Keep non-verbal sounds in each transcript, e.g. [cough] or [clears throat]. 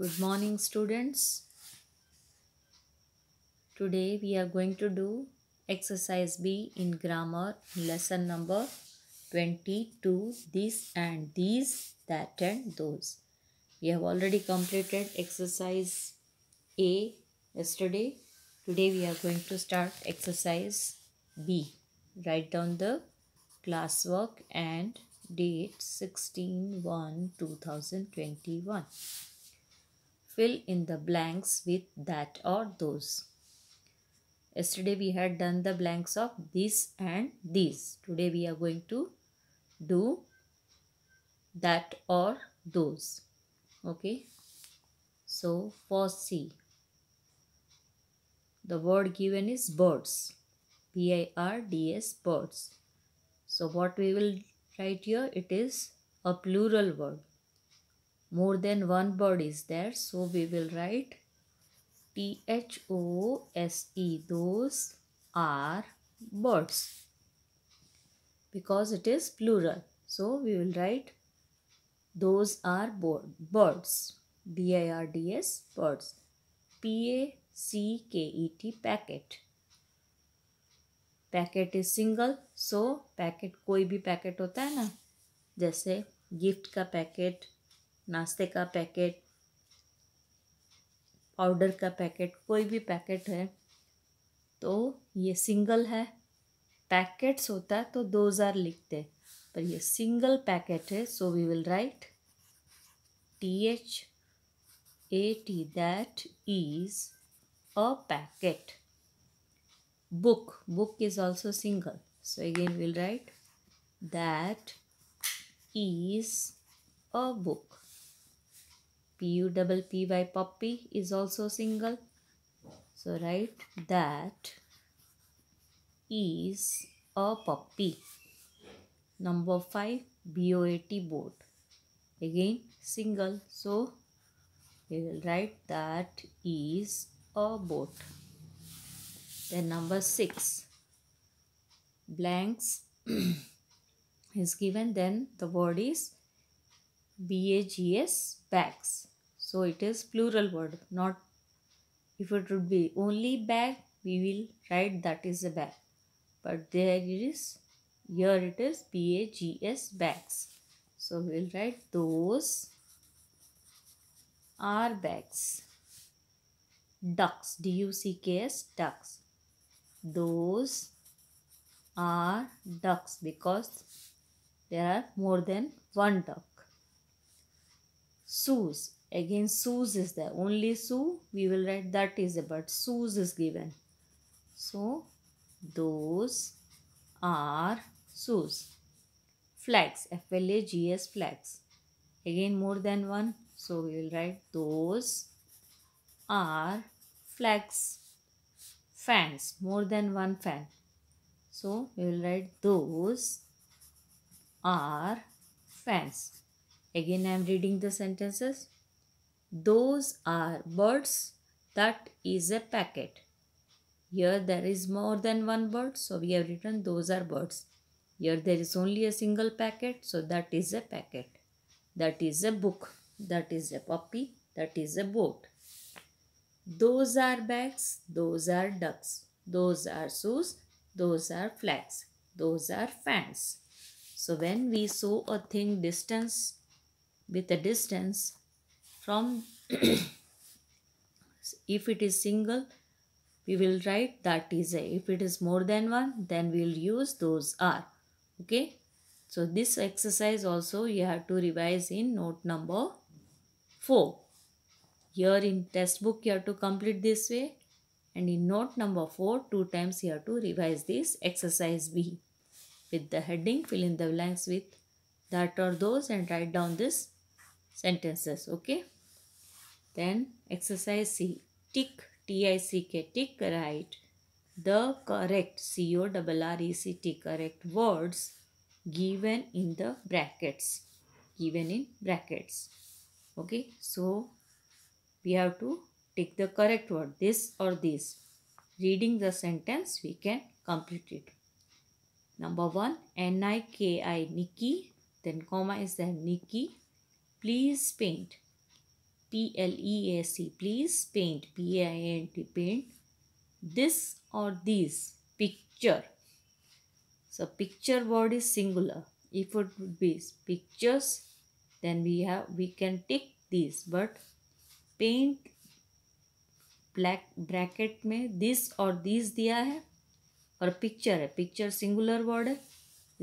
Good morning students. Today we are going to do exercise B in grammar lesson number 22 this and these that and those. We have already completed exercise A yesterday. Today we are going to start exercise B. Write down the classwork and date 16 1 2021 fill in the blanks with that or those. Yesterday we had done the blanks of this and these. Today we are going to do that or those. Okay. So for C, the word given is birds. B-I-R-D-S birds. So what we will write here, it is a plural word more than one bird is there so we will write T H O S E those are birds because it is plural so we will write those are birds B I R D S birds P A C K E T packet packet is single so packet कोई भी packet होता है ना जैसे gift का packet नाश्ते का packet powder का पैकेट कोई भी पैकेट है तो ये सिंगल है पैकेट्स होता है तो दो हज़ार लिखते पर ये सिंगल पैकेट है so we will write T H A T that is a packet book book is also single so again will write that is a book PU double PY puppy is also single. So write that is a puppy. Number 5 BOAT boat. Again single. So we will write that is a boat. Then number 6 blanks [clears throat] is given then the word is BAGS bags. So it is plural word, not if it would be only bag, we will write that is a bag. But there it is, here it is B-A-G-S bags. So we will write those are bags. Ducks, D-U-C-K-S, ducks. Those are ducks because there are more than one duck. Shoes, Again, Sue's is there. Only Sue, we will write that is a but Sue's is given. So, those are Sue's. Flags, F-L-A-G-S flags. Again, more than one. So, we will write those are flags. Fans, more than one fan. So, we will write those are fans. Again, I am reading the sentences. Those are birds. That is a packet. Here there is more than one bird. So we have written those are birds. Here there is only a single packet. So that is a packet. That is a book. That is a puppy. That is a boat. Those are bags. Those are ducks. Those are shoes. Those are flags. Those are fans. So when we saw a thing distance with a distance, from [clears throat] if it is single we will write that is a if it is more than one then we will use those are okay so this exercise also you have to revise in note number 4 here in test book you have to complete this way and in note number 4 two times you have to revise this exercise b with the heading fill in the blanks with that or those and write down this sentences okay then exercise C. Tick, T-I-C-K, tick right the correct, C-O-R-R-E-C-T, correct words given in the brackets. Given in brackets. Okay, so we have to tick the correct word, this or this. Reading the sentence, we can complete it. Number one, N-I-K-I, Nikki. Then comma is there, Nikki. Please paint P L E A C. Please paint. P A I N T. Paint this or these picture. So picture word is singular. If it would be pictures, then we have we can take these. But paint black bracket mein this or these diya hai aur picture hai picture singular word hai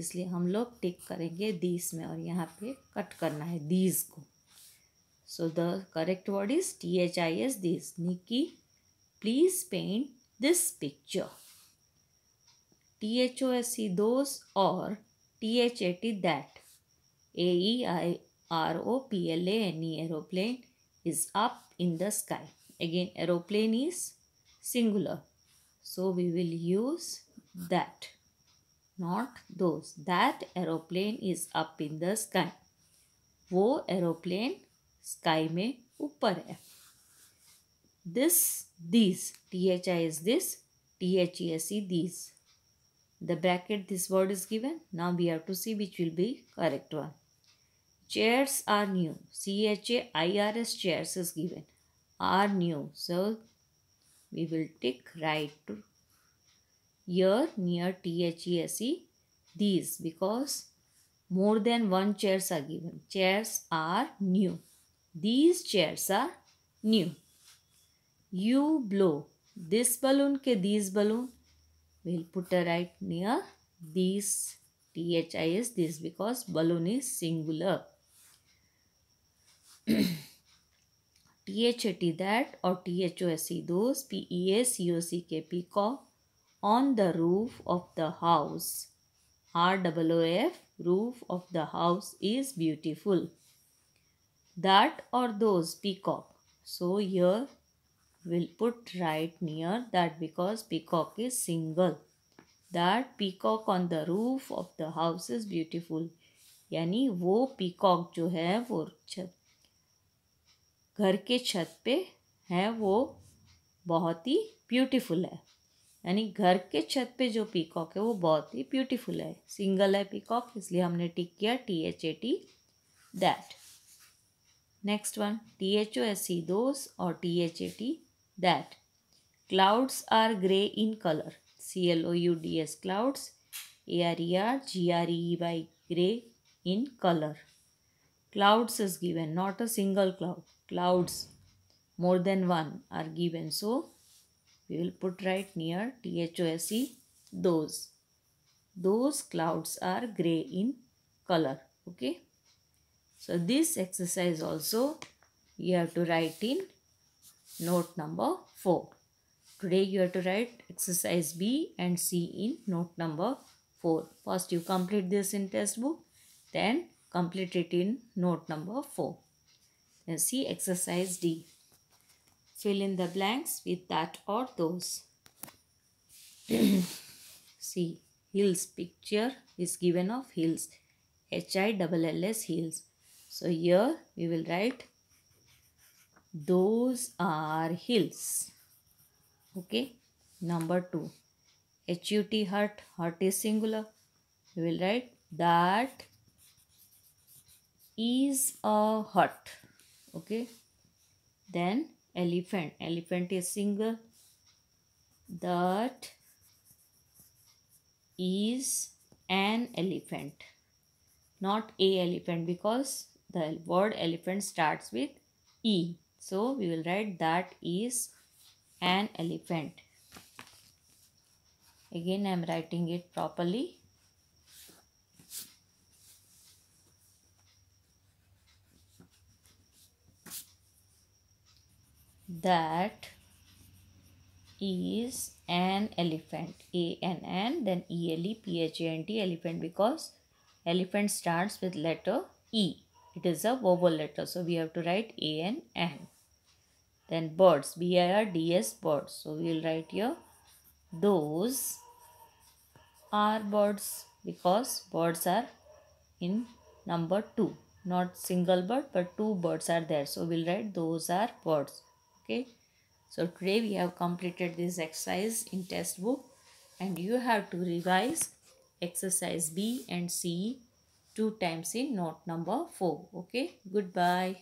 isliye hum log tick karenge these mein aur yahan pe cut karna hai these ko So the correct word is THIS this. Nikki, please paint this picture. THOSE those or THAT that. A-E-I-R-O-P-L-A-N-E aeroplane is up in the sky. Again aeroplane is singular. So we will use that. Not those. That aeroplane is up in the sky. वो aeroplane sky में ऊपर है this this T H I is this T H E S E this the bracket this word is given now we have to see which will be correct one chairs are new C H A I R S chairs is given are new so we will take right to yeah near T H E S E these because more than one chairs are given chairs are new These chairs are new. You blow this balloon ke these balloon. We'll put a right near these THIS this because balloon is singular. THAT that or THOSE those PEACOCK peacock on the roof of the house. ROOF roof of the house is beautiful. that or those peacock so here we'll put right near that because peacock is single that peacock on the roof of the house is beautiful yani wo peacock jo hai wo chhat ghar ke chhat pe hai wo bahut hi beautiful hai yani ghar ke chhat pe jo peacock hai wo bahut hi beautiful hai single hai peacock isliye humne tick kiya t h a t that Next one, THOSE, those or THAT, that. Clouds are grey in color. CLOUDS, clouds. ARER, GREY, grey in color. Clouds is given, not a single cloud. Clouds, more than one, are given. So, we will put right near THOSE, those. Those clouds are grey in color. Okay. So this exercise also you have to write in note number 4. Today you have to write exercise B and C in note number 4. First you complete this in test book then complete it in note number 4. Now see exercise D. Fill in the blanks with that or those. [clears throat] see hills picture is given of hills. H-I-L-L-S hills. So here we will write those are hills. Okay. Number 2. H-U-T hut. Hut is singular. We will write that is a hut. Okay. Then elephant. Elephant is single. That is an elephant. Not a elephant because the word elephant starts with E. So we will write that is an elephant. Again I am writing it properly. That is an elephant. A N N then E L E P H A N T elephant because elephant starts with letter E. It is a vowel letter. So we have to write A and N. Then birds. B-I-R-D-S birds. So we will write here those are birds because birds are in number 2. Not single bird but two birds are there. So we will write those are birds. Okay. So today we have completed this exercise in test book and you have to revise exercise B and C 2 times in note number 4. Okay, goodbye.